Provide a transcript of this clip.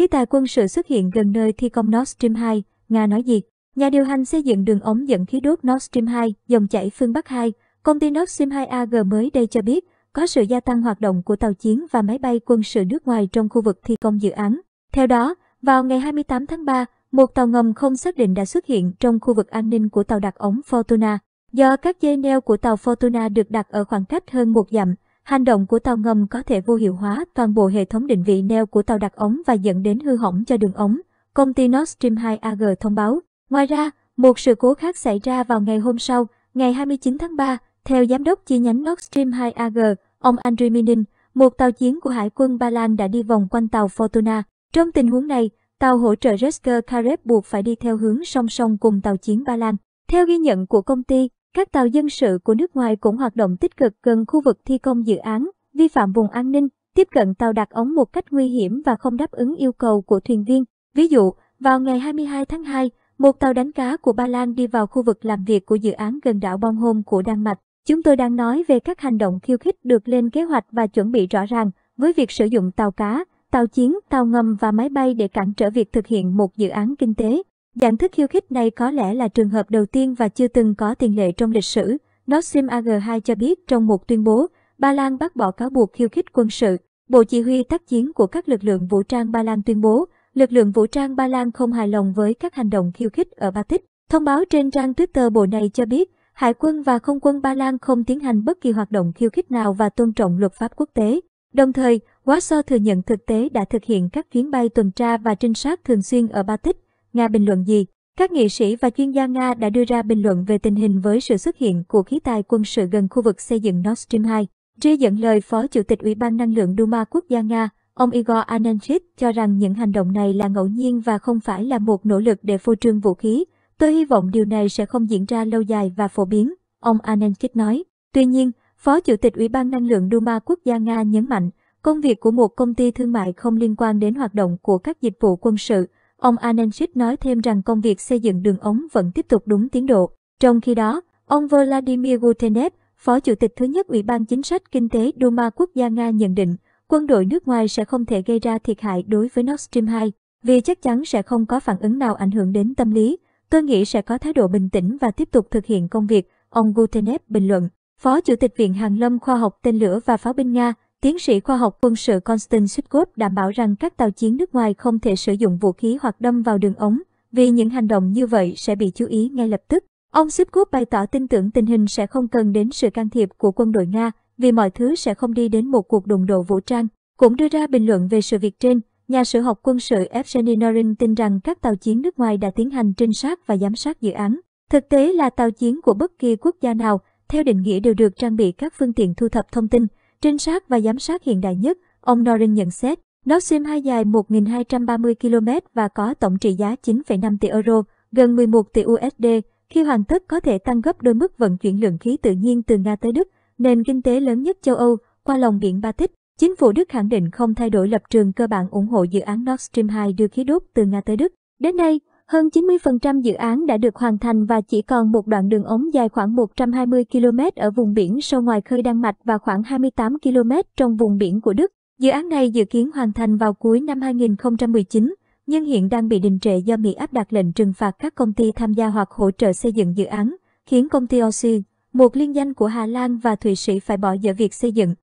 Khí tài quân sự xuất hiện gần nơi thi công Nord Stream 2, Nga nói gì? Nhà điều hành xây dựng đường ống dẫn khí đốt Nord Stream 2, dòng chảy phương Bắc 2, công ty Nord Stream 2 AG mới đây cho biết có sự gia tăng hoạt động của tàu chiến và máy bay quân sự nước ngoài trong khu vực thi công dự án. Theo đó, vào ngày 28 tháng 3, một tàu ngầm không xác định đã xuất hiện trong khu vực an ninh của tàu đặt ống Fortuna. Do các dây neo của tàu Fortuna được đặt ở khoảng cách hơn một dặm, Hành động của tàu ngầm có thể vô hiệu hóa toàn bộ hệ thống định vị neo của tàu đặt ống và dẫn đến hư hỏng cho đường ống, công ty Nord Stream 2 AG thông báo. Ngoài ra, một sự cố khác xảy ra vào ngày hôm sau, ngày 29 tháng 3, theo giám đốc chi nhánh Nord Stream 2 AG, ông Andriy Minin, một tàu chiến của Hải quân Ba Lan đã đi vòng quanh tàu Fortuna. Trong tình huống này, tàu hỗ trợ Resker Karev buộc phải đi theo hướng song song cùng tàu chiến Ba Lan. Theo ghi nhận của công ty, các tàu dân sự của nước ngoài cũng hoạt động tích cực gần khu vực thi công dự án, vi phạm vùng an ninh, tiếp cận tàu đặt ống một cách nguy hiểm và không đáp ứng yêu cầu của thuyền viên. Ví dụ, vào ngày 22 tháng 2, một tàu đánh cá của Ba Lan đi vào khu vực làm việc của dự án gần đảo Bornholm của Đan Mạch. Chúng tôi đang nói về các hành động khiêu khích được lên kế hoạch và chuẩn bị rõ ràng với việc sử dụng tàu cá, tàu chiến, tàu ngầm và máy bay để cản trở việc thực hiện một dự án kinh tế. Dạng thức khiêu khích này có lẽ là trường hợp đầu tiên và chưa từng có tiền lệ trong lịch sử. Nostrim AG2 cho biết trong một tuyên bố, Ba Lan bác bỏ cáo buộc khiêu khích quân sự. Bộ Chỉ huy tác chiến của các lực lượng vũ trang Ba Lan tuyên bố, lực lượng vũ trang Ba Lan không hài lòng với các hành động khiêu khích ở Ba Tích. Thông báo trên trang Twitter bộ này cho biết, Hải quân và không quân Ba Lan không tiến hành bất kỳ hoạt động khiêu khích nào và tôn trọng luật pháp quốc tế. Đồng thời, Warsaw thừa nhận thực tế đã thực hiện các chuyến bay tuần tra và trinh sát thường xuyên ở Ba Tích. Nga bình luận gì? Các nghị sĩ và chuyên gia Nga đã đưa ra bình luận về tình hình với sự xuất hiện của khí tài quân sự gần khu vực xây dựng Nord Stream 2. Ri dẫn lời Phó Chủ tịch Ủy ban Năng lượng Duma Quốc gia Nga, ông Igor Ananchit cho rằng những hành động này là ngẫu nhiên và không phải là một nỗ lực để phô trương vũ khí. Tôi hy vọng điều này sẽ không diễn ra lâu dài và phổ biến, ông Ananchit nói. Tuy nhiên, Phó Chủ tịch Ủy ban Năng lượng Duma Quốc gia Nga nhấn mạnh, công việc của một công ty thương mại không liên quan đến hoạt động của các dịch vụ quân sự, Ông Anenchik nói thêm rằng công việc xây dựng đường ống vẫn tiếp tục đúng tiến độ. Trong khi đó, ông Vladimir Gutenev, Phó Chủ tịch thứ nhất Ủy ban Chính sách Kinh tế Duma Quốc gia Nga nhận định, quân đội nước ngoài sẽ không thể gây ra thiệt hại đối với Nord Stream 2, vì chắc chắn sẽ không có phản ứng nào ảnh hưởng đến tâm lý. Tôi nghĩ sẽ có thái độ bình tĩnh và tiếp tục thực hiện công việc, ông Gutenev bình luận. Phó Chủ tịch Viện Hàn Lâm Khoa học Tên lửa và Pháo binh Nga, Tiến sĩ khoa học quân sự Konstantin Sutkov đảm bảo rằng các tàu chiến nước ngoài không thể sử dụng vũ khí hoặc đâm vào đường ống, vì những hành động như vậy sẽ bị chú ý ngay lập tức. Ông Sutkov bày tỏ tin tưởng tình hình sẽ không cần đến sự can thiệp của quân đội Nga, vì mọi thứ sẽ không đi đến một cuộc đụng độ vũ trang. Cũng đưa ra bình luận về sự việc trên, nhà sử học quân sự Evgeny Norin tin rằng các tàu chiến nước ngoài đã tiến hành trinh sát và giám sát dự án. Thực tế là tàu chiến của bất kỳ quốc gia nào, theo định nghĩa đều được trang bị các phương tiện thu thập thông tin, Trinh sát và giám sát hiện đại nhất, ông Norin nhận xét. Nó sim hai dài 1.230 km và có tổng trị giá 9,5 tỷ euro, gần 11 tỷ USD. Khi hoàn tất có thể tăng gấp đôi mức vận chuyển lượng khí tự nhiên từ Nga tới Đức, nền kinh tế lớn nhất châu Âu, qua lòng biển Baltic. Chính phủ Đức khẳng định không thay đổi lập trường cơ bản ủng hộ dự án Nord Stream 2 đưa khí đốt từ Nga tới Đức. Đến nay, hơn 90% dự án đã được hoàn thành và chỉ còn một đoạn đường ống dài khoảng 120 km ở vùng biển sâu ngoài khơi Đan Mạch và khoảng 28 km trong vùng biển của Đức. Dự án này dự kiến hoàn thành vào cuối năm 2019, nhưng hiện đang bị đình trệ do Mỹ áp đặt lệnh trừng phạt các công ty tham gia hoặc hỗ trợ xây dựng dự án, khiến công ty Oxy, một liên danh của Hà Lan và Thụy Sĩ phải bỏ dở việc xây dựng.